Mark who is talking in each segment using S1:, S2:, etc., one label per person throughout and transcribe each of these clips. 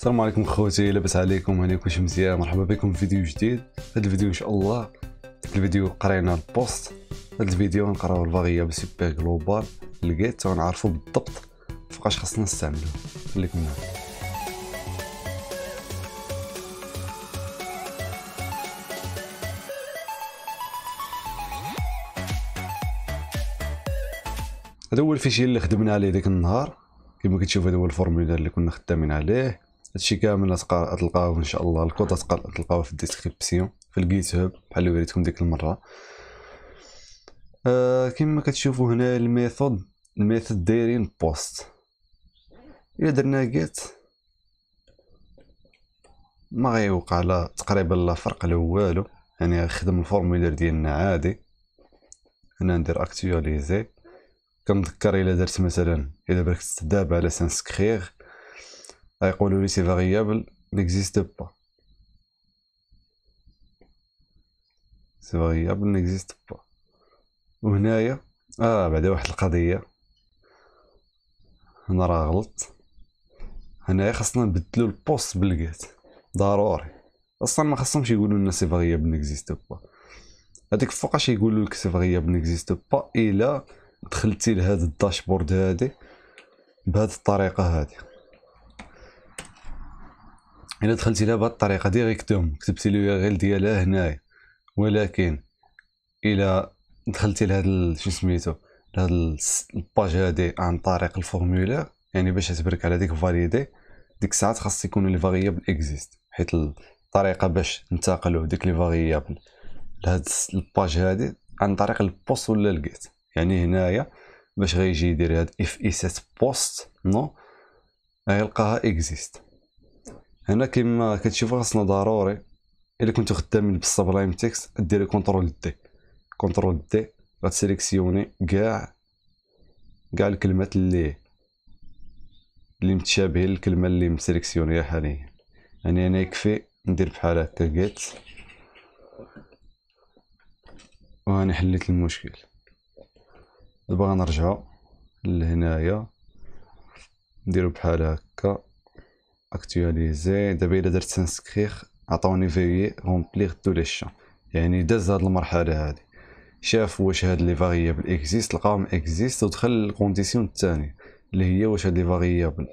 S1: السلام عليكم خوتي لاباس عليكم هاني كلشي مزيان مرحبا بكم في فيديو جديد هذا الفيديو ان شاء الله في الفيديو قرينا البوست هذا الفيديو غنقراو الفاريابل سوبر جلوبال لقيت ونعرفوا بالضبط فوقاش خاصنا نستعملو خليكم معايا هذا هو الفيشي اللي خدمنا عليه ديك النهار كما كتشوف هذا هو الفورمولا اللي كنا خدامين عليه هادشي كامل تلقاوه ان شاء الله الكود تلقاوه في الديسكريبسيون في الجيت هاب بحال اللي وريتكم ديك المره آه كما كتشوفوا هنا الميثود الميثود دايرين بوست الا درنا جيت ما غيوقع لا تقريبا لا فرق لا والو يعني خدم الفورمولير ديالنا عادي هنا ندير اكتواليزي كنذكر الا درت مثلا الا بركت دابا على سانسكريغ غيقولوا لي سي فاريابل ليكزيست با سي فاريابل ليكزيست با وهنايا اه بعدا واحد القضيه هنا راه غلط هنايا خاصنا نبدلو البوست بالكات ضروري اصلا ما خاصهمش يقولوا لنا سي فاريابل ليكزيست با هذيك فوقاش يقولوا لك سي فاريابل ليكزيست با الا دخلتي لهذا الداشبورد هادي بهذه الطريقه هذه الا دخلتي لها بهاد الطريقه ديريكتوم كتبتي لي غير ديالها هنايا ولكن الا دخلتي لهاد شو سميتو لهاد الباج هادي عن طريق الفورمولير يعني باش تبرك على ديك فاليدي ديك الساعات خاص يكون لي فاريابل اكزيست حيت الطريقه باش ننتقلوا ديك لي فاريابل لهاد الباج هادي عن طريق البوست ولا الجيت يعني هنايا باش غيجي يدير هاد اف اي سيت بوست نو غيلقاها اكزيست هنا كما كتشوفوا خاصنا ضروري الا كنتو خدامين بالسبلايم تكست ديري كونترول دي كونترول دي غتسيليكسيوني كاع كاع الكلمات اللي اللي متشابهين للكلمه اللي مسيليكسيونيها حاليا يعني انا يكفي ندير بحال هكا جيت وهاني حليت المشكل دابا غنرجعو لهنايا نديرو بحال هكا اكتواليزي دابا الا درت سانسكريغ عطاوني فيي رومبلي غدو لي شان يعني داز هاد المرحله هادي شاف واش هاد لي فاريابل اكزيست لقاهم اكزيست ودخل الكونديسيون التانية اللي هي واش هاد لي فاريابل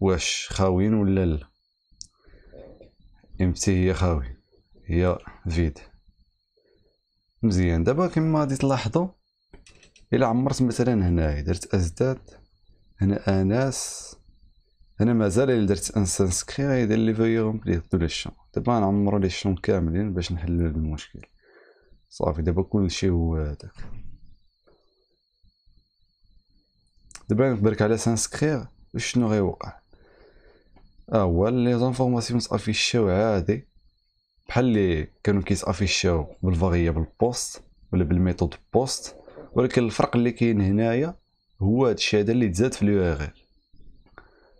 S1: واش خاويين ولا لا امتى هي خاوي هي فيد مزيان دابا كما غادي تلاحظوا الا عمرت مثلا هنايا درت ازداد هنا اناس انا مازال الا درت ان سانسكري غيدير لي فيو غومبلي دو لي شون دابا نعمرو لي شون كاملين باش نحلو هاد المشكل صافي دابا كلشي هو هذاك دابا نبرك على سانسكري شنو غيوقع اه هو لي زانفورماسيون تافيشاو عادي بحال لي كانوا كيتافيشاو بالفاريابل بوست ولا بالميثود بوست ولكن الفرق اللي كاين هنايا هو هادشي هذا اللي تزاد في اليو ار ال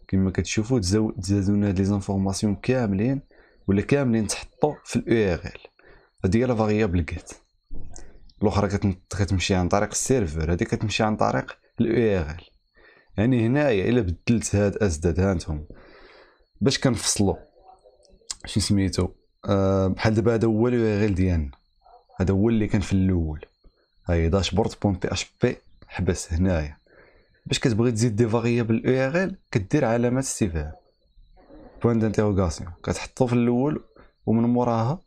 S1: كما كتشوفوا تزادونا لي زانفورماسيون كاملين ولا كاملين تحطوا في الاو ار ال هادي هي لا فاريابل جيت الاخرى كتمشي عن طريق السيرفر هادي كتمشي عن طريق الاو ار ال يعني هنايا الا بدلت هاد ازداد هانتهم باش كنفصلو شنو سميتو أه بحال دابا هذا هو الاو ار ال ديالنا هذا هو اللي كان في الاول هاي داشبورد بي اش بي حبس هنايا باش كتبغي تزيد دي فاريابل او ار ال كدير علامه استفهام بوان دانتيروغاسيون كتحطو في الاول ومن موراها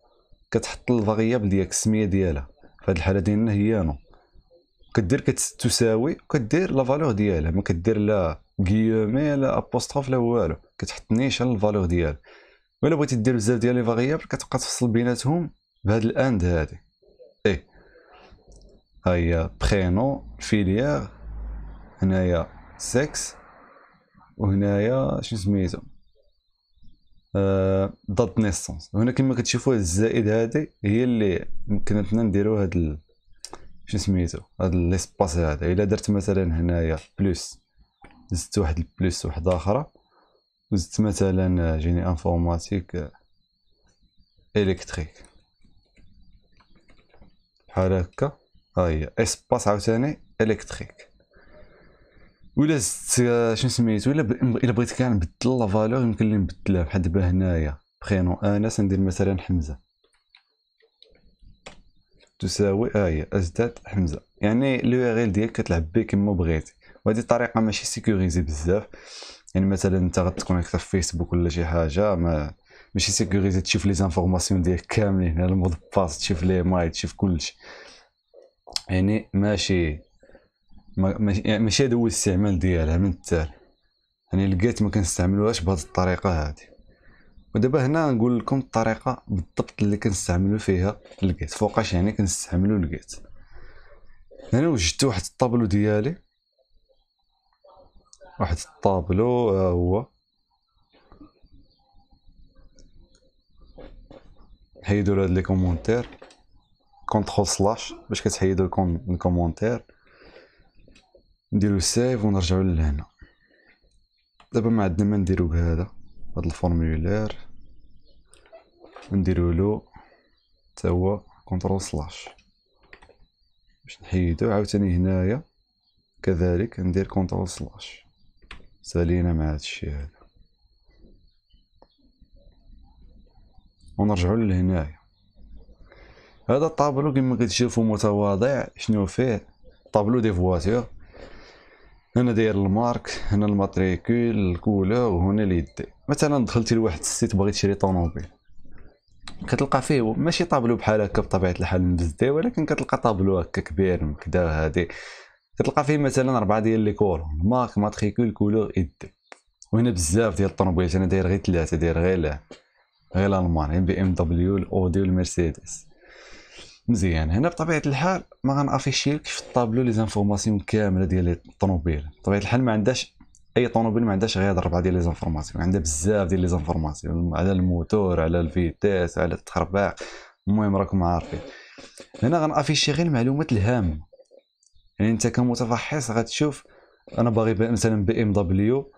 S1: كتحط الفاريابل ديالك السميه ديالها في هاد الحاله ديالنا هي نو كدير كتساوي وكدير لا فالور ديالها ما كدير لا غيومي لا ابوستروف لا والو كتحط نيشان الفالور ديالها ولا بغيتي دير بزاف ديال لي فاريابل كتبقى تفصل بيناتهم بهاد الاند هادي اي ها هي برينو فيليير هنايا 6 وهنايا شنو سميتو آه ضد نيسونس هنا كما كتشوفوا الزائد هذه هي اللي مكنتنا نديرو هاد ال... شنو سميتو هاد ليسباس هذا الا درت مثلا هنايا بلس زدت واحد البلس واحد اخرى وزدت مثلا آه، جيني انفورماتيك الكتريك آه، بحال هكا ها آه، هي اسباس عاوتاني الكتريك ولا زدت شنو سميتو ولا الا بغيت كاع نبدل لا فالور يمكن لي نبدلها بحال دابا هنايا بخينو انس ندير مثلا حمزه تساوي اه هي ازداد حمزه يعني لو ار ال ديالك كتلعب به كما بغيتي وهذه الطريقه ماشي سيكوريزي بزاف يعني مثلا انت غتكون في فيسبوك ولا شي حاجه ما ماشي سيكوريزي تشوف لي زانفورماسيون ديالك كاملين هنا المود باس تشوف لي ماي تشوف كلشي يعني ماشي يعني ماشي هذا هو الاستعمال ديالها من التالي يعني لقيت ما كنستعملوهاش بهذه الطريقه هذه ودابا هنا نقول لكم الطريقه بالضبط اللي كنستعملوا فيها لقيت فوقاش يعني كنستعملوا لقيت هنا وجدت واحد الطابلو ديالي واحد الطابلو ها هو حيدوا لهاد لي كومونتير كونترول سلاش باش كتحيدوا الكومونتير نديرو سيف ونرجعو لهنا دابا ما عندنا ما نديرو بهذا هاد الفورمولير نديرو له حتى هو كونترول سلاش باش نحيدو عاوتاني هنايا كذلك ندير كونترول سلاش سالينا مع هادشي هذا ونرجعو لهنايا هذا الطابلو كما كتشوفوا متواضع شنو فيه طابلو دي فواتير انا داير المارك هنا الماتريكول الكولور وهنا اليد مثلا دخلتي لواحد السيت بغيت تشري طوموبيل كتلقى فيه ماشي طابلو بحال هكا بطبيعه الحال مزدي ولكن كتلقى طابلو هكا كبير مكدا هادي كتلقى فيه مثلا اربعه ديال لي كولون مارك ماتريكول كولور يد وهنا بزاف ديال الطوموبيلات انا داير غير ثلاثه داير غير غير الالمان بي ام دبليو الاودي والمرسيدس مزيان هنا بطبيعه الحال ما غنافيشي لك في الطابلو لي زانفورماسيون كامله ديال الطوموبيل بطبيعه الحال ما عندهاش اي طوموبيل ما عندهاش غير هاد ديال لي زانفورماسيون عندها بزاف ديال لي زانفورماسيون على الموتور على الفيتاس على التخرباق المهم راكم عارفين هنا غنافيشي غير المعلومات الهامه يعني انت كمتفحص غتشوف انا باغي مثلا بي ام دبليو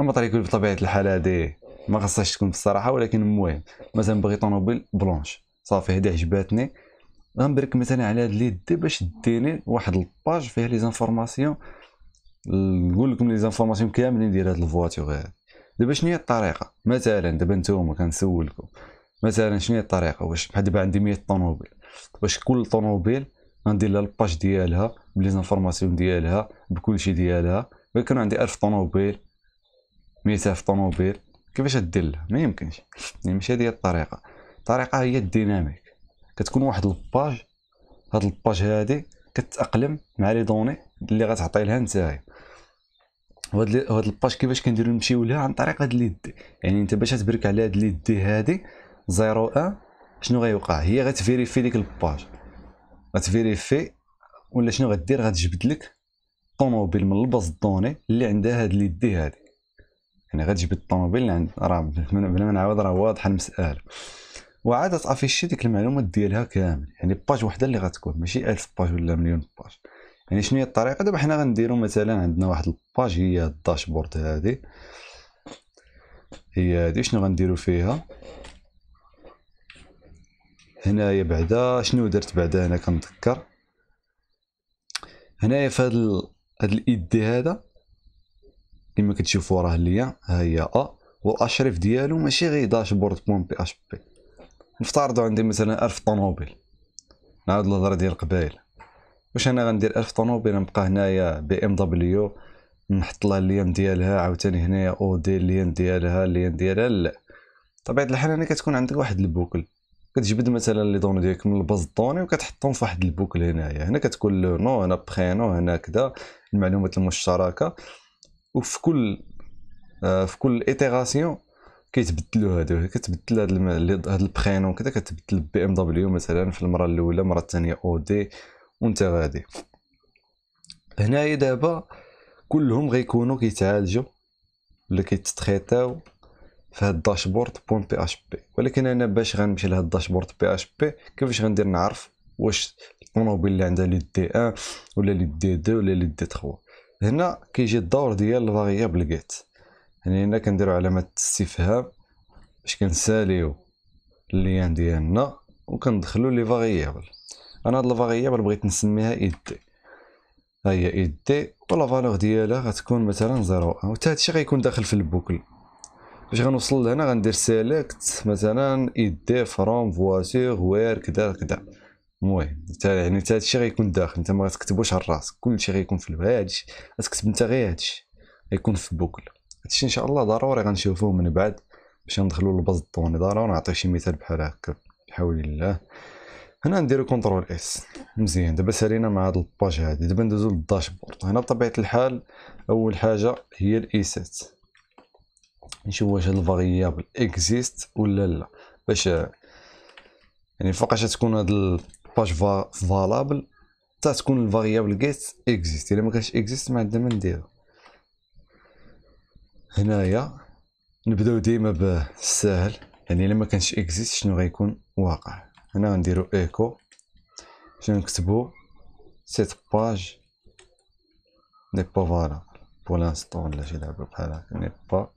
S1: يكون بطبيعه الحال هادي ما خصهاش تكون بصراحه ولكن المهم مثلا باغي طوموبيل بلونش صافي هذه عجباتني غنبرك مثلا على هاد اليد باش ديني واحد الباج فيها لي زانفورماسيون نقول لكم لي زانفورماسيون كاملين ديال هاد الفواتور هاد دابا شنو هي الطريقه مثلا دابا نتوما كنسولكم مثلا شنو هي الطريقه واش بحال دابا عندي 100 طوموبيل واش كل طوموبيل غندير لها الباج ديالها بلي زانفورماسيون ديالها بكلشي ديالها الا كان عندي 1000 طوموبيل 100000 طوموبيل كيفاش غدير لها ما يمكنش يعني ماشي هذه هي الطريقه الطريقه هي الديناميك كتكون واحد الباج هاد الباج هادي كتاقلم مع لي دوني اللي غتعطي لها نتايا وهاد هاد الباج كيفاش كنديرو نمشيو لها عن طريق هاد اليد يعني انت باش تبرك على هاد اليد هادي 0 1 شنو غيوقع هي غتفيريفي ديك الباج غتفيريفي ولا شنو غدير غتجبد لك طوموبيل من الباز دوني اللي عندها هاد اليد هادي يعني غتجبد الطوموبيل اللي يعني عند راه بلا ما نعاود راه واضحه المساله وعاد تافيشي ديك المعلومات ديالها كامل يعني باج وحده اللي غتكون ماشي 1000 باج ولا مليون باج يعني شنو هي الطريقه دابا حنا غنديرو مثلا عندنا واحد الباج هي الداشبورد هذه هي هذه شنو غنديرو فيها هنايا بعدا شنو درت بعدا انا كنتذكر هنايا في هاد هذا الايدي هذا كما كتشوفوا راه ليا ها هي ا والاشرف ديالو ماشي غير داشبورد بوان بي اش بي نفترضوا عندي مثلا ألف طنوبيل نعاود الهضره ديال القبايل واش انا غندير ألف طنوبيل نبقى هنايا بي ام دبليو نحط لها اللين ديالها عاوتاني هنايا او دي اللين ديالها اللين ديالها لا طبيعه الحال هنا كتكون عندك واحد البوكل كتجبد مثلا لي دون ديالك من الباز الدوني وكتحطهم في واحد البوكل هنايا هنا كتكون لو نو هنا بخينو هنا كذا المعلومات المشتركه وفي كل آه، في كل ايتيراسيون كيتبدلوا هادو كتبدل هاد الم... هاد البخينون كذا كتبدل بي ام دبليو مثلا في المره الاولى المره الثانيه او دي وانت غادي هنايا دابا كلهم غيكونوا كيتعالجوا ولا كيتتريتاو في هاد الداشبورد بوين بي اش بي ولكن انا باش غنمشي لهاد الداشبورد بي اش بي كيفاش غندير نعرف واش الطوموبيل اللي عندها لي دي ان ولا لي دي 2 ولا لي دي 3 هنا كيجي الدور ديال الفاريابل جيت يعني هنا كنديرو علامة استفهام باش كنساليو الليان ديالنا وكندخلو لي فاريابل انا هاد الفاريابل بغيت نسميها اي ها هي اي دي ولا فالور ديالها غتكون مثلا زيرو او حتى هادشي غيكون داخل في البوكل باش غنوصل لهنا غندير سيليكت مثلا اي دي فروم فواتور وير كدا كدا المهم يعني حتى هادشي غيكون داخل انت ما غتكتبوش على راسك كلشي غيكون في هادشي غتكتب انت غير هادشي غيكون في بوكل هادشي ان شاء الله ضروري غنشوفوه من بعد باش ندخلو للباز الطوني ضروري نعطيك شي مثال بحال هكا بحول الله هنا نديرو كونترول اس مزيان دابا سالينا مع هاد الباج هادي دابا ندوزو للداشبورد هنا بطبيعه الحال اول حاجه هي الايسات e نشوف واش هاد الفاريابل اكزيست ولا لا باش يعني فوقاش تكون هاد الباج فالابل حتى تكون الفاريابل جيت اكزيست الا ما كانش اكزيست ما عندنا ما نديرو هنايا نبداو ديما بالساهل يعني لما كانش اكزيست شنو غيكون واقع هنا غنديرو ايكو باش نكتبو سيت باج ني با فالابل بور لانستون ولا شي لعبه بحال هكا ني با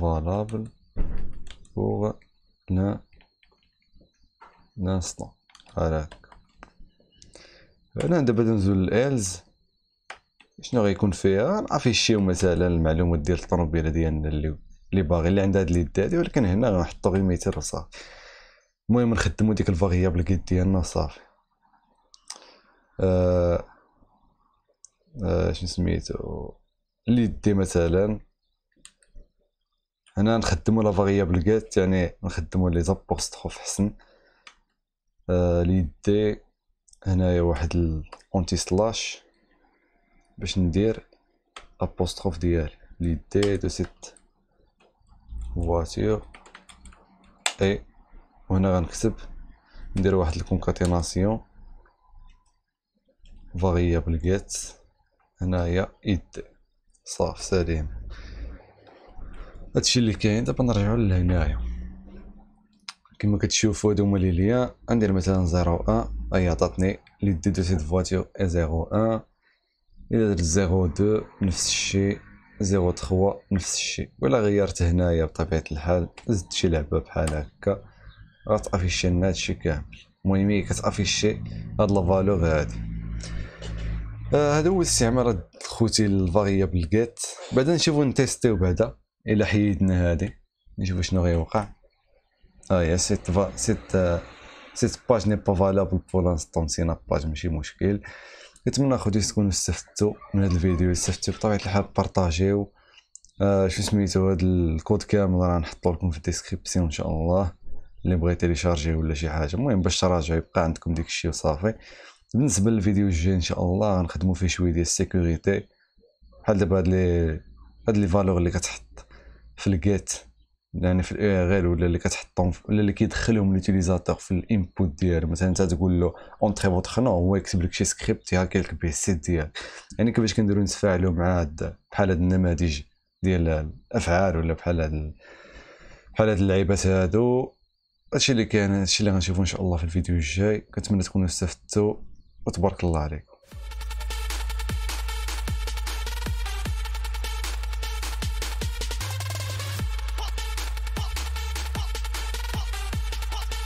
S1: فالابل بور لانستون بحال هاكا هنا دابا ندوزو للالز شنو غيكون فيها نافيشيو مثلا المعلومات ديال الطوموبيله ديالنا اللي اللي باغي اللي عندها هاد اليد هادي ولكن هنا غنحطو غير ميتير وصافي المهم نخدمو ديك الفاريابل كيد ديالنا وصافي آه آه شنو سميتو اليد دي مثلا هنا نخدمو لا فاريابل كيد يعني نخدمو لي زابوستخوف حسن آه اليد دي هنايا واحد الاونتي سلاش باش ندير ابوستروف ديالي ليدي دو سيت فواتير اي وهنا غنكتب ندير واحد الكونكاتيناسيون فاريابل جيت هنايا ايد صاف سليم هادشي اللي كاين دابا نرجعو لهنايا كما كتشوفوا هادو هما لي ليا ندير مثلا 0 1 هي عطاتني لي دي دو سيت فواتير 0 1 الا درت زيرو دو نفس الشيء زيرو تخوا نفس الشيء ولا غيرت هنايا بطبيعه الحال زدت شي لعبه بحال هكا غتافيشي لنا هادشي كامل المهم هي إيه، كتافيشي هاد لافالور هادي آه هذا هو استعمال خوتي الفاريبل جيت بعدا نشوفو نتيستيو بعدا الا حيدنا هادي نشوفو شنو غيوقع اه يا سيت فا سيت سيت باج ني با فالابل بور لانستون سينا باج ماشي مشكل كنتمنى اخوتي تكونوا استفدتوا من هذا الفيديو استفدتوا بطبيعه الحال بارطاجيو آه شو سميتو هذا الكود كامل راه نحطو لكم في الديسكريبسيون ان شاء الله اللي بغى يتيليشارجي ولا شي حاجه المهم باش تراجع يبقى عندكم داك الشيء وصافي بالنسبه للفيديو الجاي ان شاء الله غنخدموا فيه شويه ديال السيكوريتي بحال دابا هاد لي هاد لي فالور اللي كتحط في الجيت يعني في الاي ار ال ولا اللي كتحطهم ولا اللي كيدخلهم ليوتيليزاتور في الانبوت ديالو مثلا انت تقول له اونتري فوتر نو هو يكتب لك شي سكريبت يهاكلك بي السيت ديالك يعني كيفاش كنديرو نتفاعلوا مع هاد بحال هاد النماذج ديال الافعال ولا بحال هاد بحال هاد اللعيبات هادو هادشي اللي كان هادشي اللي غنشوفو ان شاء الله في الفيديو الجاي كنتمنى تكونوا استفدتوا وتبارك الله عليكم